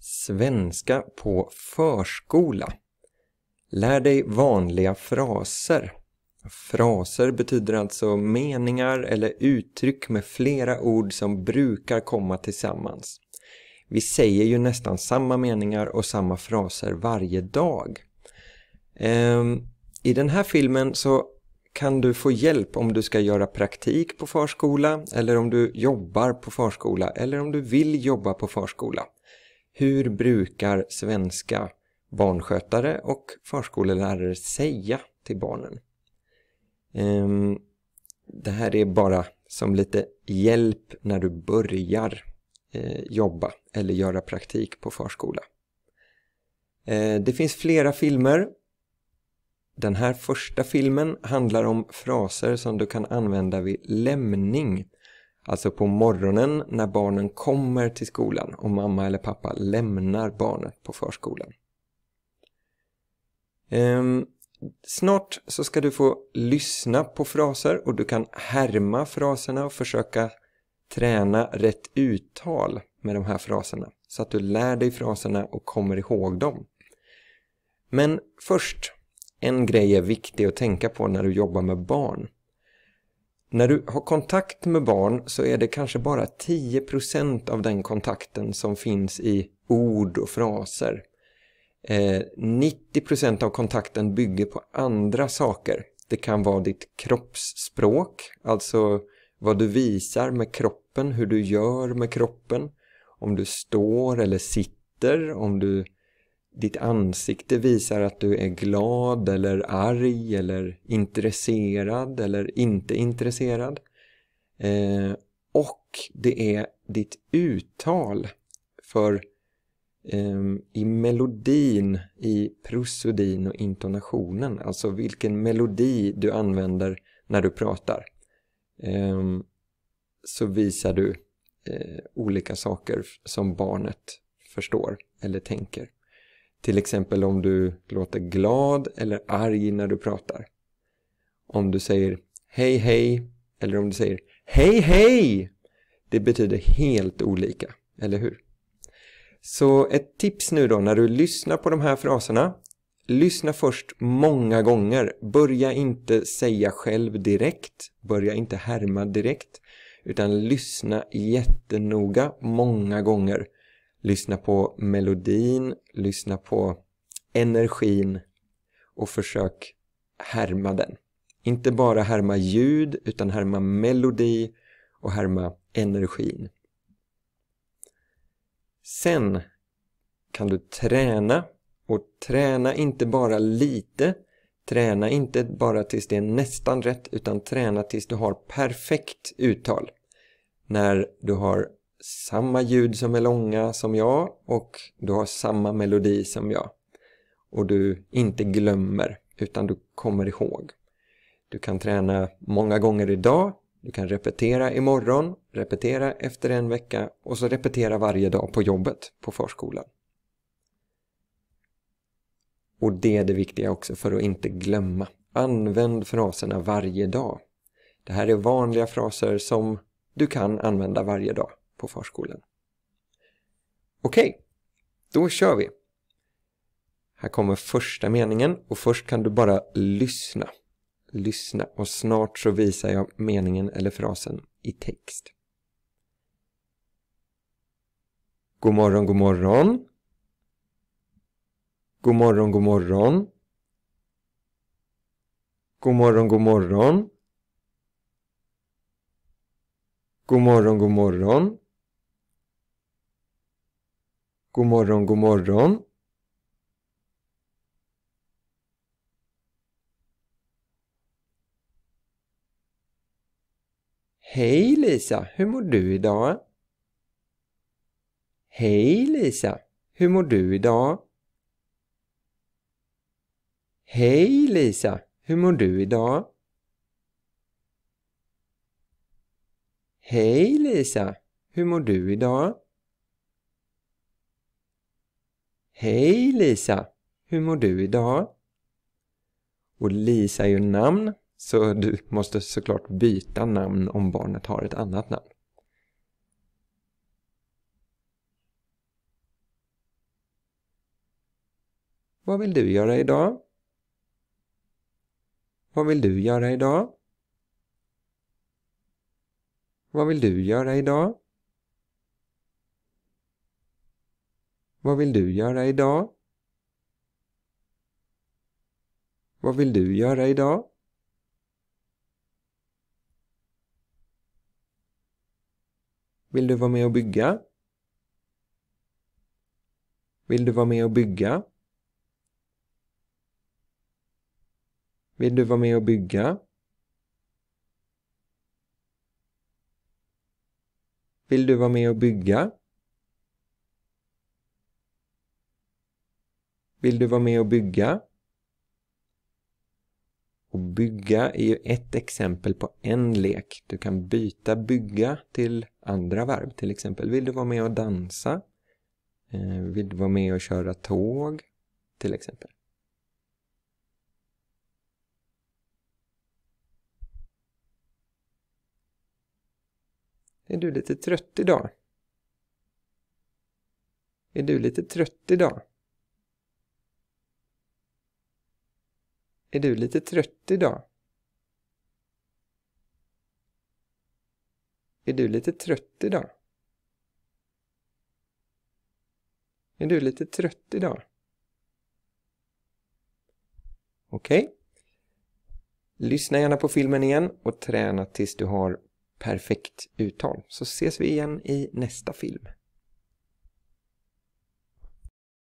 Svenska på förskola. Lär dig vanliga fraser. Fraser betyder alltså meningar eller uttryck med flera ord som brukar komma tillsammans. Vi säger ju nästan samma meningar och samma fraser varje dag. Ehm, I den här filmen så kan du få hjälp om du ska göra praktik på förskola eller om du jobbar på förskola eller om du vill jobba på förskola. Hur brukar svenska barnskötare och förskolelärare säga till barnen? Ehm, det här är bara som lite hjälp när du börjar eh, jobba eller göra praktik på förskola. Eh, det finns flera filmer. Den här första filmen handlar om fraser som du kan använda vid lämning Alltså på morgonen när barnen kommer till skolan och mamma eller pappa lämnar barnet på förskolan. Ehm, snart så ska du få lyssna på fraser och du kan härma fraserna och försöka träna rätt uttal med de här fraserna så att du lär dig fraserna och kommer ihåg dem. Men först, en grej är viktig att tänka på när du jobbar med barn. När du har kontakt med barn så är det kanske bara 10 av den kontakten som finns i ord och fraser. 90 eh, av kontakten bygger på andra saker. Det kan vara ditt kroppsspråk, alltså vad du visar med kroppen, hur du gör med kroppen. Om du står eller sitter, om du ditt ansikte visar att du är glad eller arg eller intresserad eller inte intresserad. Eh, och det är ditt uttal för eh, i melodin, i prosodin och intonationen, alltså vilken melodi du använder när du pratar, eh, så visar du eh, olika saker som barnet förstår eller tänker. Till exempel om du låter glad eller arg när du pratar. Om du säger hej hej eller om du säger hej hej. Det betyder helt olika, eller hur? Så ett tips nu då när du lyssnar på de här fraserna. Lyssna först många gånger. Börja inte säga själv direkt. Börja inte härma direkt. Utan lyssna jättenoga många gånger lyssna på melodin, lyssna på energin och försök härma den. Inte bara härma ljud utan härma melodi och härma energin. Sen kan du träna och träna inte bara lite Träna inte bara tills det är nästan rätt utan träna tills du har perfekt uttal. När du har samma ljud som är långa som jag och du har samma melodi som jag. Och du inte glömmer utan du kommer ihåg. Du kan träna många gånger idag, du kan repetera imorgon, repetera efter en vecka och så repetera varje dag på jobbet på förskolan. Och det är det viktiga också för att inte glömma. Använd fraserna varje dag. Det här är vanliga fraser som du kan använda varje dag på förskolan. Okej, okay, då kör vi. Här kommer första meningen och först kan du bara lyssna. Lyssna och snart så visar jag meningen eller frasen i text. God morgon, god morgon. God morgon, god morgon. God morgon, god morgon. God morgon, god morgon. God morgon, god morgon. Hej Lisa, hur mår du idag? Hej Lisa, hur mår du idag? Hej Lisa, hur mår du idag? Hej Lisa, hur mår du idag? Hej Lisa! Hur mår du idag? Och Lisa är ju namn, så du måste såklart byta namn om barnet har ett annat namn. Vad vill du göra idag? Vad vill du göra idag? Vad vill du göra idag? Vad vill du göra idag? Vad vill du göra idag? Vill du vara med och bygga? Vill du vara med och bygga? Vill du vara med och bygga? Vill du vara med och bygga? Vill du vara med och bygga? Och bygga är ju ett exempel på en lek. Du kan byta bygga till andra verb. Till exempel, vill du vara med och dansa? Eh, vill du vara med och köra tåg? Till exempel. Är du lite trött idag? Är du lite trött idag? Är du lite trött idag? Är du lite trött idag? Är du lite trött idag? Okej. Okay. Lyssna gärna på filmen igen och träna tills du har perfekt uttal. Så ses vi igen i nästa film.